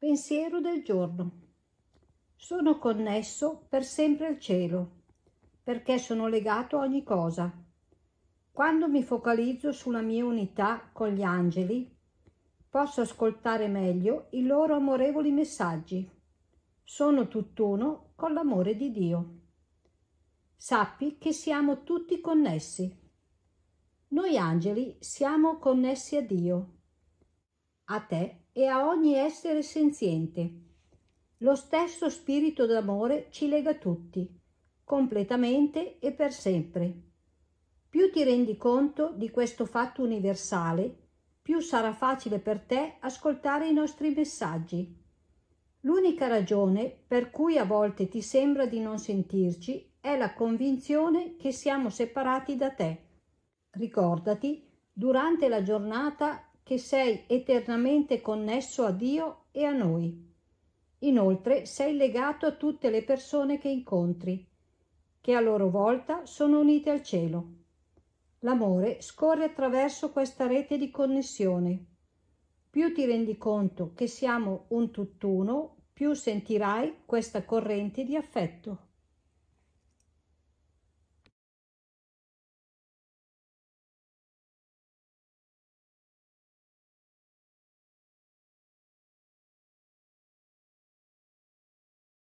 Pensiero del giorno. Sono connesso per sempre al cielo, perché sono legato a ogni cosa. Quando mi focalizzo sulla mia unità con gli angeli, posso ascoltare meglio i loro amorevoli messaggi. Sono tutt'uno con l'amore di Dio. Sappi che siamo tutti connessi. Noi angeli siamo connessi a Dio a te e a ogni essere senziente. Lo stesso spirito d'amore ci lega tutti, completamente e per sempre. Più ti rendi conto di questo fatto universale, più sarà facile per te ascoltare i nostri messaggi. L'unica ragione per cui a volte ti sembra di non sentirci è la convinzione che siamo separati da te. Ricordati, durante la giornata che sei eternamente connesso a Dio e a noi. Inoltre sei legato a tutte le persone che incontri, che a loro volta sono unite al cielo. L'amore scorre attraverso questa rete di connessione. Più ti rendi conto che siamo un tutt'uno, più sentirai questa corrente di affetto.